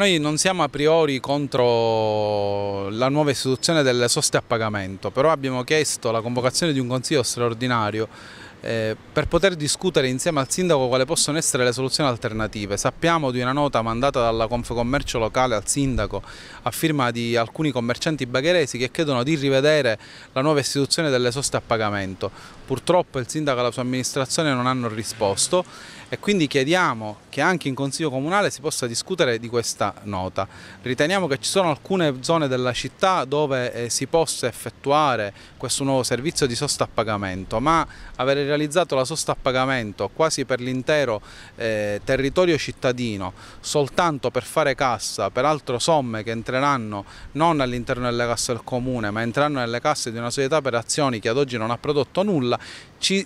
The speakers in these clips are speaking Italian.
Noi non siamo a priori contro la nuova istituzione delle soste a pagamento, però abbiamo chiesto la convocazione di un consiglio straordinario eh, per poter discutere insieme al sindaco quali possono essere le soluzioni alternative. Sappiamo di una nota mandata dalla Confcommercio locale al sindaco a firma di alcuni commercianti bagheresi che chiedono di rivedere la nuova istituzione delle soste a pagamento. Purtroppo il sindaco e la sua amministrazione non hanno risposto e quindi chiediamo che anche in Consiglio Comunale si possa discutere di questa nota. Riteniamo che ci sono alcune zone della città dove eh, si possa effettuare questo nuovo servizio di sosta a pagamento, ma avere realizzato la sosta a pagamento quasi per l'intero eh, territorio cittadino soltanto per fare cassa, peraltro somme che entreranno non all'interno delle casse del comune ma entreranno nelle casse di una società per azioni che ad oggi non ha prodotto nulla, ci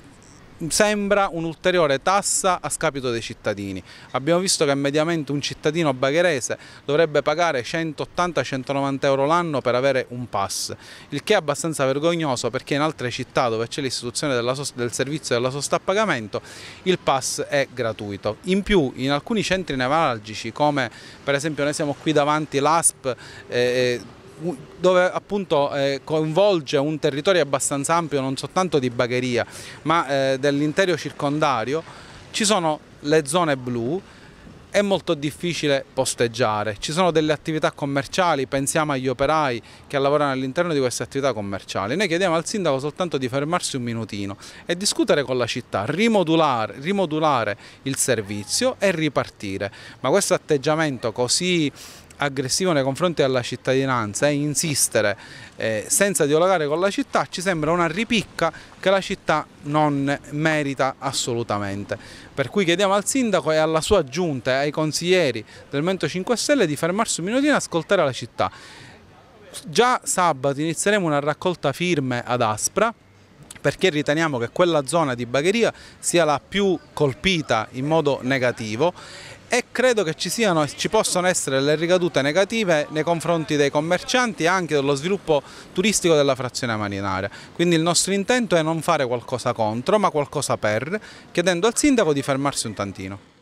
sembra un'ulteriore tassa a scapito dei cittadini. Abbiamo visto che mediamente un cittadino bagherese dovrebbe pagare 180-190 euro l'anno per avere un pass, il che è abbastanza vergognoso perché in altre città dove c'è l'istituzione del servizio della sosta a pagamento il pass è gratuito. In più in alcuni centri nevralgici come per esempio noi siamo qui davanti l'ASP eh, eh dove appunto eh, coinvolge un territorio abbastanza ampio non soltanto di Bagheria ma eh, dell'intero circondario, ci sono le zone blu, è molto difficile posteggiare, ci sono delle attività commerciali, pensiamo agli operai che lavorano all'interno di queste attività commerciali, noi chiediamo al sindaco soltanto di fermarsi un minutino e discutere con la città, rimodulare, rimodulare il servizio e ripartire, ma questo atteggiamento così aggressivo nei confronti della cittadinanza e eh, insistere eh, senza dialogare con la città ci sembra una ripicca che la città non merita assolutamente. Per cui chiediamo al sindaco e alla sua giunta e ai consiglieri del Mento 5 Stelle di fermarsi un minutino e ascoltare la città. Già sabato inizieremo una raccolta firme ad Aspra perché riteniamo che quella zona di Bagheria sia la più colpita in modo negativo e credo che ci, siano, ci possano essere le ricadute negative nei confronti dei commercianti e anche dello sviluppo turistico della frazione marinara. Quindi il nostro intento è non fare qualcosa contro ma qualcosa per, chiedendo al sindaco di fermarsi un tantino.